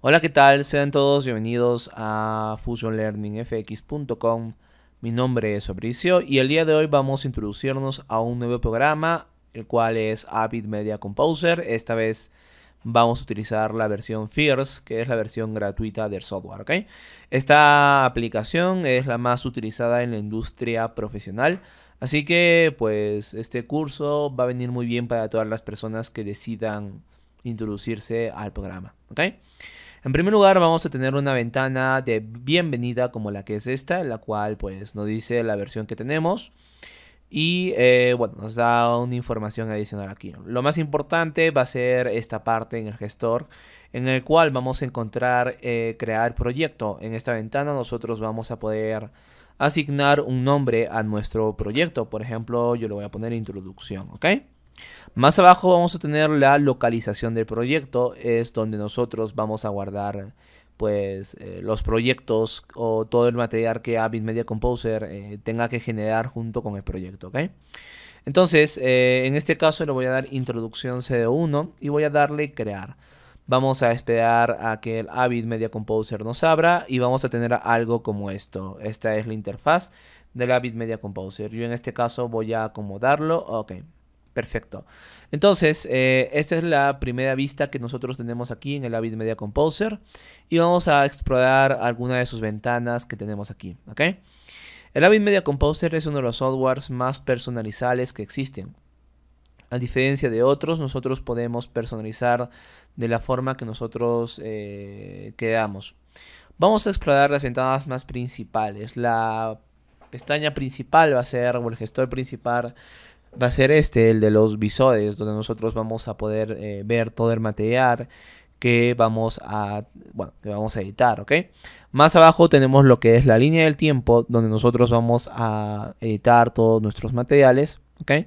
Hola, ¿qué tal? Sean todos bienvenidos a FusionLearningFX.com. Mi nombre es Fabricio y el día de hoy vamos a introducirnos a un nuevo programa, el cual es Avid Media Composer. Esta vez vamos a utilizar la versión Fierce, que es la versión gratuita del software. Esta aplicación es la más utilizada en la industria profesional. Así que pues este curso va a venir muy bien para todas las personas que decidan introducirse al programa. En primer lugar vamos a tener una ventana de bienvenida como la que es esta, la cual pues nos dice la versión que tenemos. Y eh, bueno, nos da una información adicional aquí. Lo más importante va a ser esta parte en el gestor, en el cual vamos a encontrar eh, crear proyecto. En esta ventana nosotros vamos a poder asignar un nombre a nuestro proyecto. Por ejemplo, yo le voy a poner introducción, ¿ok? Más abajo vamos a tener la localización del proyecto, es donde nosotros vamos a guardar pues eh, los proyectos o todo el material que Avid Media Composer eh, tenga que generar junto con el proyecto, ¿ok? Entonces, eh, en este caso le voy a dar introducción CD1 y voy a darle crear. Vamos a esperar a que el Avid Media Composer nos abra y vamos a tener algo como esto. Esta es la interfaz del Avid Media Composer. Yo en este caso voy a acomodarlo, ok. Perfecto. Entonces, eh, esta es la primera vista que nosotros tenemos aquí en el Avid Media Composer. Y vamos a explorar alguna de sus ventanas que tenemos aquí. El Avid Media Composer es uno de los softwares más personalizables que existen. A diferencia de otros, nosotros podemos personalizar de la forma que nosotros eh, queramos. Vamos a explorar las ventanas más principales. La pestaña principal va a ser, o el gestor principal va a ser este, el de los visores, donde nosotros vamos a poder eh, ver todo el material que vamos a vamos a editar, ¿ok? Más abajo tenemos lo que es la línea del tiempo, donde nosotros vamos a editar todos nuestros materiales, ¿ok?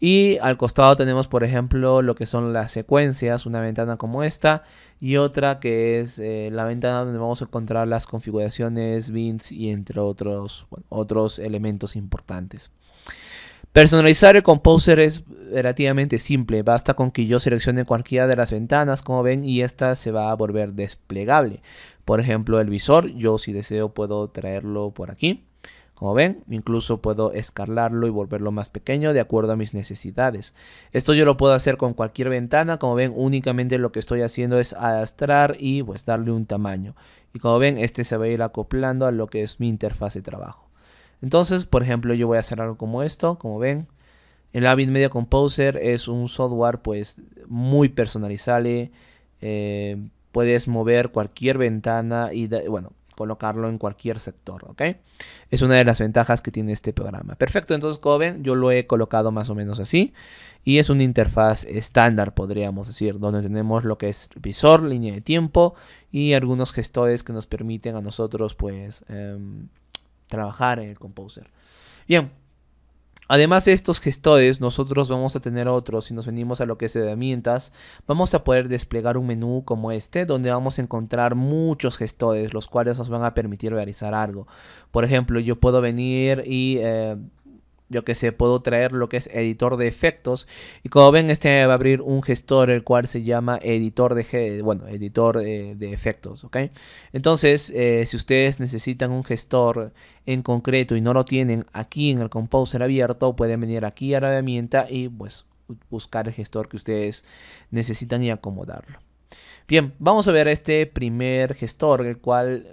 Y al costado tenemos, por ejemplo, lo que son las secuencias, una ventana como esta y otra que es eh, la ventana donde vamos a encontrar las configuraciones, bins y entre otros, otros elementos importantes. Personalizar el composer es relativamente simple, basta con que yo seleccione cualquiera de las ventanas, como ven, y esta se va a volver desplegable. Por ejemplo, el visor, yo si deseo puedo traerlo por aquí. Como ven, incluso puedo escalarlo y volverlo más pequeño de acuerdo a mis necesidades. Esto yo lo puedo hacer con cualquier ventana. Como ven, únicamente lo que estoy haciendo es arrastrar y pues darle un tamaño. Y como ven, este se va a ir acoplando a lo que es mi interfaz de trabajo. Entonces, por ejemplo, yo voy a hacer algo como esto, como ven. El Avid Media Composer es un software pues muy personalizable. Eh, puedes mover cualquier ventana y, bueno, colocarlo en cualquier sector, ¿ok? Es una de las ventajas que tiene este programa. Perfecto, entonces como ven, yo lo he colocado más o menos así y es una interfaz estándar, podríamos decir, donde tenemos lo que es visor, línea de tiempo y algunos gestores que nos permiten a nosotros, pues, em, trabajar en el Composer. Bien, Además de estos gestores, nosotros vamos a tener otros. Si nos venimos a lo que es herramientas, vamos a poder desplegar un menú como este, donde vamos a encontrar muchos gestores, los cuales nos van a permitir realizar algo. Por ejemplo, yo puedo venir y eh, yo que sé, puedo traer lo que es editor de efectos. Y como ven, este va a abrir un gestor el cual se llama editor de, bueno, editor eh, de efectos, ¿ok? Entonces, eh, si ustedes necesitan un gestor en concreto y no lo tienen aquí en el Composer abierto, pueden venir aquí a la herramienta y pues buscar el gestor que ustedes necesitan y acomodarlo. Bien, vamos a ver este primer gestor, el cual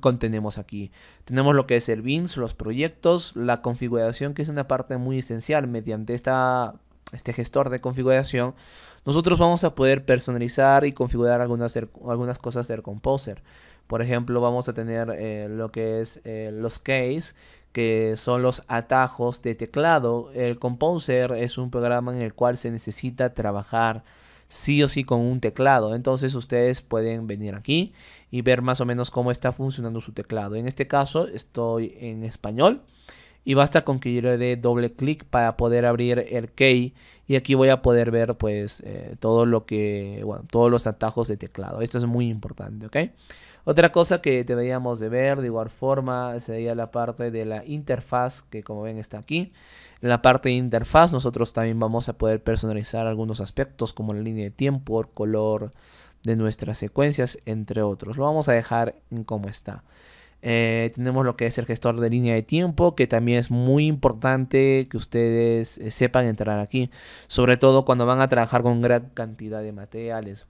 contenemos aquí. Tenemos lo que es el bins, los proyectos, la configuración, que es una parte muy esencial. Mediante esta, este gestor de configuración, nosotros vamos a poder personalizar y configurar algunas, algunas cosas del Composer. Por ejemplo, vamos a tener eh, lo que es eh, los case que son los atajos de teclado. El Composer es un programa en el cual se necesita trabajar sí o sí con un teclado. Entonces ustedes pueden venir aquí y ver más o menos cómo está funcionando su teclado. En este caso estoy en español y basta con que yo le dé doble clic para poder abrir el key y aquí voy a poder ver pues eh, todo lo que, bueno, todos los atajos de teclado. Esto es muy importante, ¿ok? Otra cosa que deberíamos de ver de igual forma sería la parte de la interfaz que como ven está aquí. En la parte de interfaz nosotros también vamos a poder personalizar algunos aspectos como la línea de tiempo, el color de nuestras secuencias, entre otros. Lo vamos a dejar como está. Eh, tenemos lo que es el gestor de línea de tiempo, que también es muy importante que ustedes eh, sepan entrar aquí, sobre todo cuando van a trabajar con gran cantidad de materiales.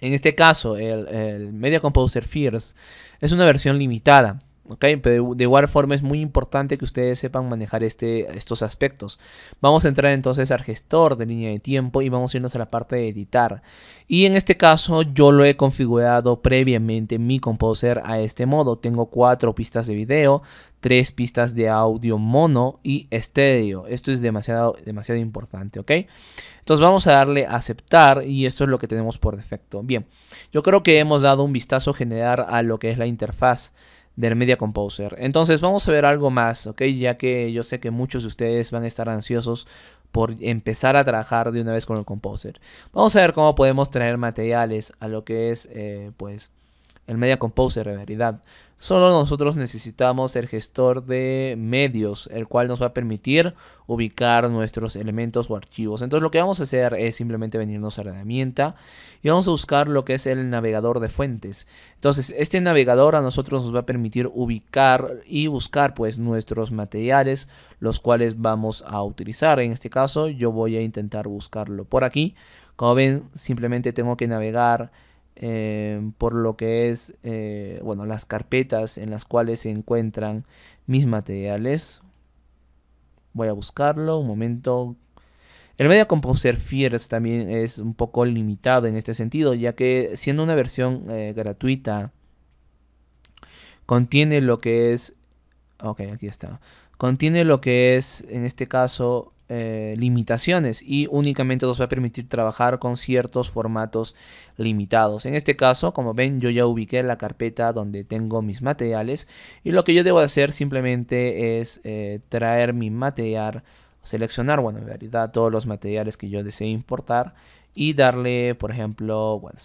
En este caso, el, Media Composer Fierce es una versión limitada pero de igual forma es muy importante que ustedes sepan manejar este, estos aspectos. Vamos a entrar entonces al gestor de línea de tiempo y vamos a irnos a la parte de editar. Y en este caso yo lo he configurado previamente mi composer a este modo. Tengo cuatro pistas de video, tres pistas de audio mono y estéreo. Esto es demasiado, demasiado importante, Entonces vamos a darle a aceptar y esto es lo que tenemos por defecto. Bien, yo creo que hemos dado un vistazo general a lo que es la interfaz del Media Composer. Entonces vamos a ver algo más, ¿ok? Ya que yo sé que muchos de ustedes van a estar ansiosos por empezar a trabajar de una vez con el Composer. Vamos a ver cómo podemos traer materiales a lo que es, eh, pues, el Media Composer en realidad. Solo nosotros necesitamos el gestor de medios, el cual nos va a permitir ubicar nuestros elementos o archivos. Entonces lo que vamos a hacer es simplemente venirnos a la herramienta y vamos a buscar lo que es el navegador de fuentes. Entonces este navegador a nosotros nos va a permitir ubicar y buscar pues nuestros materiales, los cuales vamos a utilizar. En este caso yo voy a intentar buscarlo por aquí. Como ven, simplemente tengo que navegar Em, por lo que es eh, bueno, las carpetas en las cuales se encuentran mis materiales. Voy a buscarlo un momento. El Media Composer Fierce también es un poco limitado en este sentido, ya que siendo una versión eh, gratuita, contiene lo que es... Ok, aquí está. Contiene lo que es, en este caso, eh, limitaciones y únicamente nos va a permitir trabajar con ciertos formatos limitados. En este caso, como ven, yo ya ubiqué la carpeta donde tengo mis materiales y lo que yo debo hacer simplemente es eh, traer mi material, seleccionar, bueno, en realidad todos los materiales que yo desee importar y darle, por ejemplo, bueno,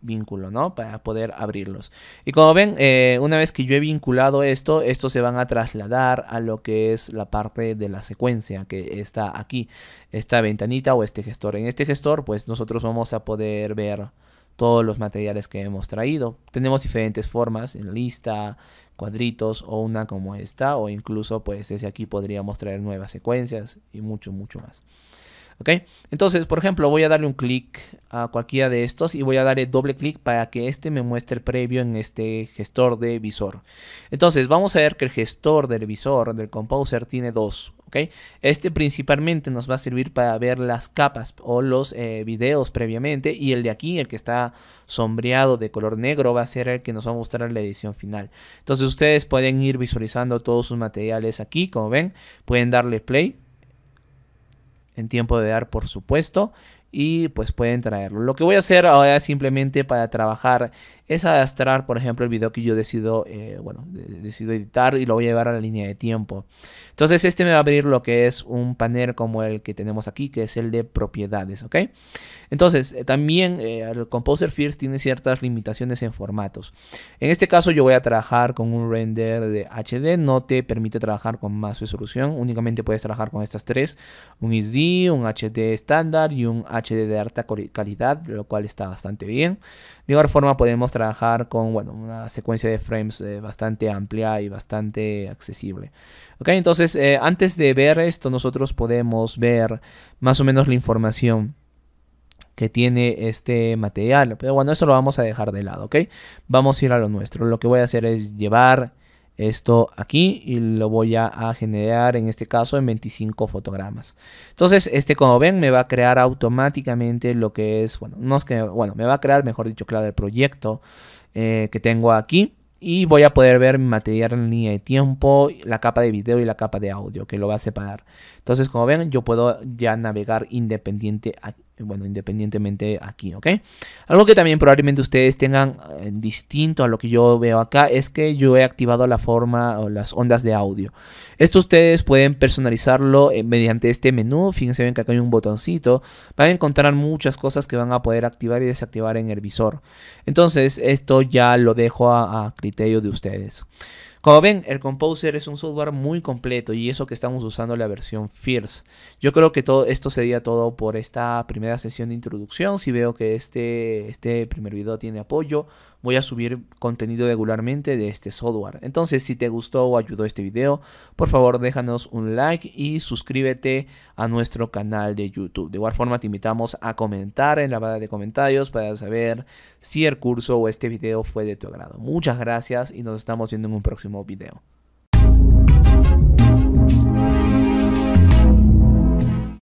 vínculo, ¿no? Para poder abrirlos. Y como ven, eh, una vez que yo he vinculado esto, estos se van a trasladar a lo que es la parte de la secuencia que está aquí, esta ventanita o este gestor. En este gestor, pues nosotros vamos a poder ver todos los materiales que hemos traído. Tenemos diferentes formas, en lista, cuadritos o una como esta, o incluso pues ese aquí podríamos traer nuevas secuencias y mucho, mucho más. Entonces, por ejemplo, voy a darle un clic a cualquiera de estos y voy a darle doble clic para que este me muestre el previo en este gestor de visor. Entonces, vamos a ver que el gestor del visor, del Composer, tiene dos. Este principalmente nos va a servir para ver las capas o los eh, videos previamente y el de aquí, el que está sombreado de color negro, va a ser el que nos va a mostrar la edición final. Entonces, ustedes pueden ir visualizando todos sus materiales aquí, como ven, pueden darle play en tiempo de dar, por supuesto. Y pues pueden traerlo. Lo que voy a hacer ahora es simplemente para trabajar es arrastrar, por ejemplo, el video que yo decido, eh, bueno, decido editar y lo voy a llevar a la línea de tiempo. Entonces este me va a abrir lo que es un panel como el que tenemos aquí, que es el de propiedades, ¿ok? Entonces eh, también eh, el Composer First tiene ciertas limitaciones en formatos. En este caso yo voy a trabajar con un render de HD, no te permite trabajar con más resolución, únicamente puedes trabajar con estas tres, un ISD, un HD estándar y un HD de alta calidad, lo cual está bastante bien. De igual forma podemos trabajar trabajar con bueno, una secuencia de frames eh, bastante amplia y bastante accesible. Ok, entonces eh, antes de ver esto nosotros podemos ver más o menos la información que tiene este material. Pero bueno, eso lo vamos a dejar de lado, ¿ok? Vamos a ir a lo nuestro. Lo que voy a hacer es llevar esto aquí y lo voy a, generar en este caso en 25 fotogramas. Entonces, este como ven me va a crear automáticamente lo que es, bueno, no es que, bueno, me va a crear, mejor dicho, claro, el proyecto eh, que tengo aquí y voy a poder ver mi material en línea de tiempo, la capa de video y la capa de audio que lo va a separar. Entonces, como ven, yo puedo ya navegar independiente eh, bueno, independientemente aquí, ¿ok? Algo que también probablemente ustedes tengan eh, distinto a lo que yo veo acá es que yo he activado la forma o las ondas de audio. Esto ustedes pueden personalizarlo eh, mediante este menú. Fíjense bien que acá hay un botoncito. Van a encontrar muchas cosas que van a poder activar y desactivar en el visor. Entonces, esto ya lo dejo a criterio de ustedes. Como ven, el Composer es un software muy completo y eso que estamos usando la versión Fierce. Yo creo que todo esto sería todo por esta primera sesión de introducción. Si veo que este, este primer video tiene apoyo, voy a subir contenido regularmente de este software. Entonces, si te gustó o ayudó este video, por favor déjanos un like y suscríbete a nuestro canal de YouTube. De igual forma, te invitamos a comentar en la barra de comentarios para saber si el curso o este video fue de tu agrado. Muchas gracias y nos estamos viendo en un próximo video.